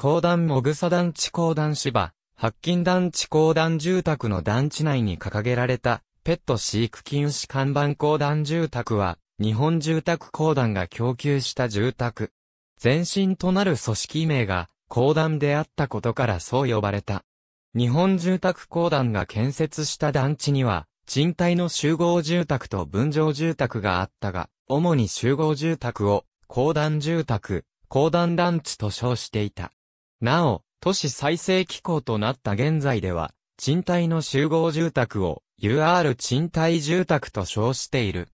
高段もぐさ団地高段芝、白金団地高段住宅の団地内に掲げられた、ペット飼育禁止看板高段住宅は、日本住宅公団が供給した住宅。前身となる組織名が、公団であったことからそう呼ばれた。日本住宅公団が建設した団地には、賃貸の集合住宅と分譲住宅があったが、主に集合住宅を、公団住宅、公団団地と称していた。なお、都市再生機構となった現在では、賃貸の集合住宅を UR 賃貸住宅と称している。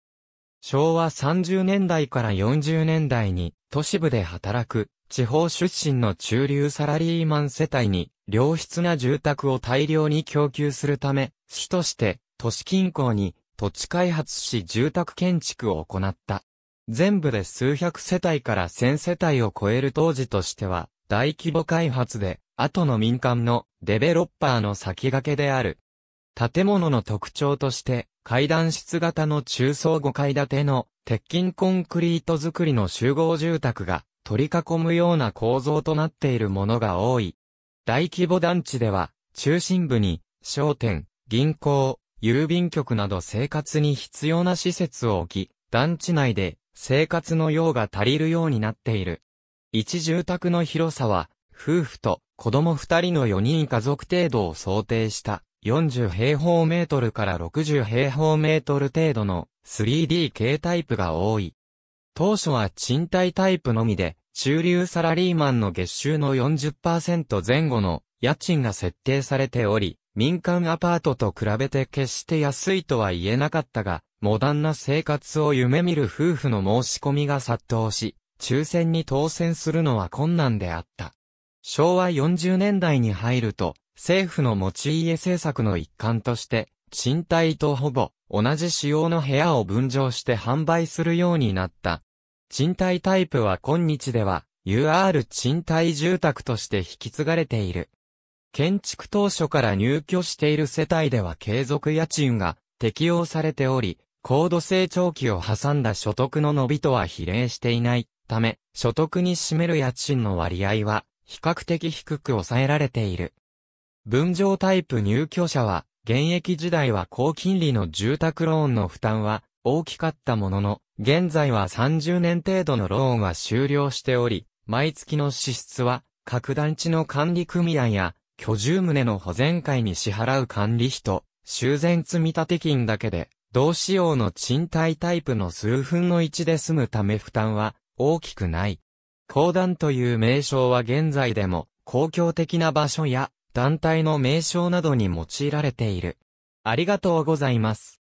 昭和30年代から40年代に都市部で働く地方出身の中流サラリーマン世帯に良質な住宅を大量に供給するため、主として都市近郊に土地開発し住宅建築を行った。全部で数百世帯から千世帯を超える当時としては大規模開発で、後の民間のデベロッパーの先駆けである。建物の特徴として、階段室型の中層5階建ての鉄筋コンクリート造りの集合住宅が取り囲むような構造となっているものが多い。大規模団地では、中心部に商店、銀行、郵便局など生活に必要な施設を置き、団地内で生活の用が足りるようになっている。一住宅の広さは、夫婦と子供二人の4人家族程度を想定した40平方メートルから60平方メートル程度の 3DK タイプが多い。当初は賃貸タイプのみで、中流サラリーマンの月収の40%前後の家賃が設定されており、民間アパートと比べて決して安いとは言えなかったが、モダンな生活を夢見る夫婦の申し込みが殺到し、抽選に当選するのは困難であった。昭和40年代に入ると、政府の持ち家政策の一環として、賃貸とほぼ同じ仕様の部屋を分譲して販売するようになった。賃貸タイプは今日では UR 賃貸住宅として引き継がれている。建築当初から入居している世帯では継続家賃が適用されており、高度成長期を挟んだ所得の伸びとは比例していない。ため、所得に占める家賃の割合は、比較的低く抑えられている。分譲タイプ入居者は、現役時代は高金利の住宅ローンの負担は大きかったものの、現在は30年程度のローンは終了しており、毎月の支出は、各団地の管理組合や、居住棟の保全会に支払う管理費と、修繕積立金だけで、同仕様の賃貸タイプの数分の1で済むため負担は大きくない。公団という名称は現在でも公共的な場所や団体の名称などに用いられている。ありがとうございます。